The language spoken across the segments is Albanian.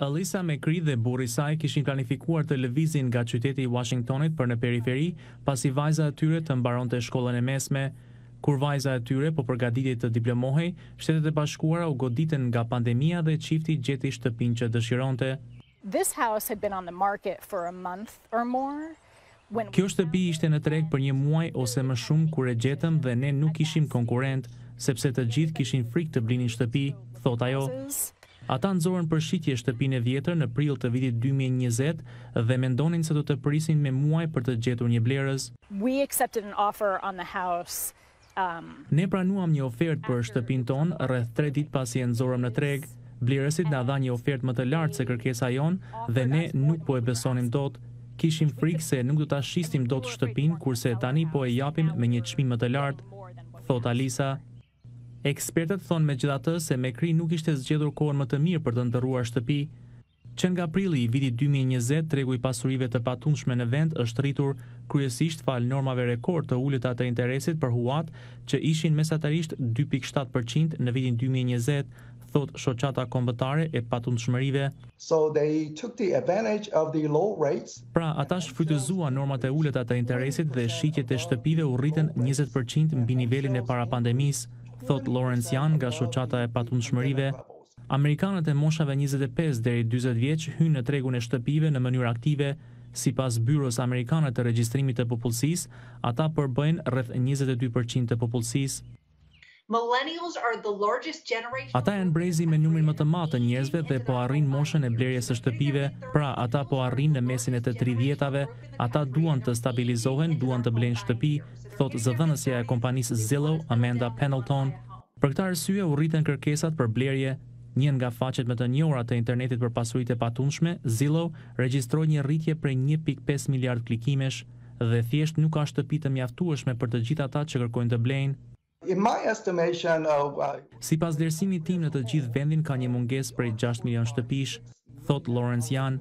Alisa Mekri dhe burri saj kishin planifikuar të levizin nga qyteti Washingtonit për në periferi, pasi vajza e tyre të mbaron të shkollën e mesme. Kur vajza e tyre po përgaditit të diplomohej, shtetet e bashkuara u goditën nga pandemia dhe qifti gjeti shtëpin që dëshironte. This house had been on the market for a month or more. Kjo shtëpi ishte në treg për një muaj ose më shumë kur e gjetëm dhe ne nuk ishim konkurent, sepse të gjithë kishin frik të blinin shtëpi, thot ajo. Ata nëzorën për shqitje shtëpine vjetër në pril të vitit 2020 dhe mendonin se do të prisin me muaj për të gjetur një blerës. Um, ne pranuam një ofert për shtëpin ton rrëth tre dit pasi e nëzorëm në treg. Blerësit nga dha një ofert më të lartë se kërkesa jonë dhe ne nuk po e besonim dot. Kishim frikë se nuk do të ashtim dot shtëpin kurse tani po e japim me një qmi më të lartë, thot Alisa. Ekspertët thonë me gjitha të se me kri nuk ishte zgjedur kohën më të mirë për të ndërruar shtëpi. Që nga prili i vitit 2020, tregu i pasurive të patunshme në vend është rritur kryesisht falë normave rekord të ullit atë interesit për huat që ishin mesatarisht 2.7% në vitin 2020, thot shoqata kombëtare e patundshmërive. Pra, ata shfrytëzuan normat e ulletat e interesit dhe shitjet e shtëpive u rritën 20% në binivelin e para pandemisë thot Lawrence Yan nga shoqata e patundshmërive, amerikanët e moshave 25 deri 40 vjeç hyn në tregun e shtëpive në mënyrë aktive, sipas byrës amerikane të regjistrimit të popullsisë, ata përbëjnë rreth 22% të popullsisë. Millennials are the largest generation. Ata janë brezi me numrin më të madh të njerëzve dhe po arrin moshën e blerjes së shtëpive, pra ata po arrin në mesin e të 30-tave, ata duan të stabilizohen, duan të blejnë shtëpi, thot zëdhënësja e kompanisë Zillow, Amanda Pendleton. Për këtë arsye u rritën kërkesat për blerje. Një nga faqet më të njohura të internetit për pasuritë patundshme, Zillow, regjistroi një rritje prej 1.5 miliard klikimesh dhe thjesht nuk ka shtëpi të mjaftueshme për të gjithë ata që kërkojnë të blejnë. Uh, si pas estimation of tim në të gjithë vendin ka një mungesë prej 6 milion shtëpish, thot Lawrence Jan.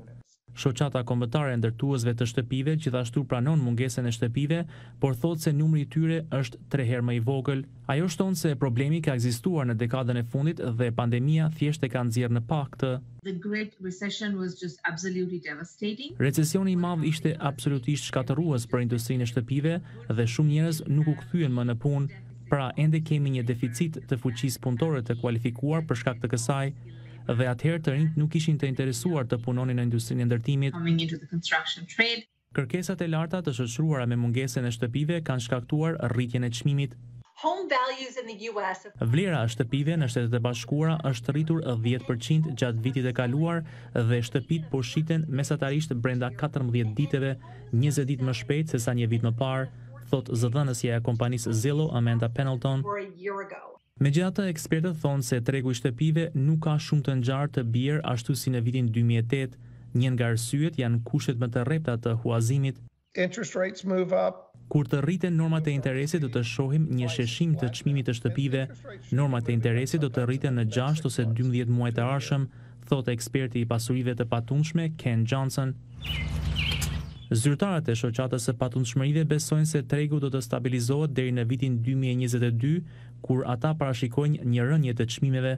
Shoqata kombëtare ndërtuesve të shtëpive gjithashtu pranon mungesën e shtëpive, por thot se numri i tyre është 3 herë më i vogël. Ajo shton se problemi ka ekzistuar në dekadën e fundit dhe pandemia thjesht e ka nëzirë në pak të The Great Recession was just absolutely devastating. Recesioni i madh ishte absolutisht shkatërrues për industrinë e shtëpive dhe shumë njerëz nuk u kthyen më në punë. Pra, ende kemi një deficit të fuqis punëtore të kualifikuar për shkak të kësaj, dhe atëherë të rinjt nuk ishin të interesuar të punonin në industrinë e ndërtimit. Kërkesat e larta të shëshruara me mungesen e shtëpive kanë shkaktuar rritjen e qmimit. Vlera shtëpive në shtetet e bashkuara është rritur 10% gjatë vitit e kaluar dhe shtëpit po shiten mesatarisht brenda 14 diteve, 20 dit më shpejt se sa një vit më parë, thot zëdhënësja e kompanisë Zillow Amanda Pendleton. Me gjatë ekspertët thonë se tregu i shtëpive nuk ka shumë të nxarë të bjerë ashtu si në vitin 2008, njën nga rësyet janë kushtet më të repta të huazimit. Kur të rriten normat e interesit do të shohim një sheshim të qmimit të shtëpive, normat e interesit do të rriten në 6 ose 12 muaj të arshëm, thot eksperti i pasurive të patunshme Ken Johnson. Zyrtarët e shoqatës së patundshmërive besojnë se tregu do të stabilizohet deri në vitin 2022, kur ata parashikojnë një rënje të çmimeve.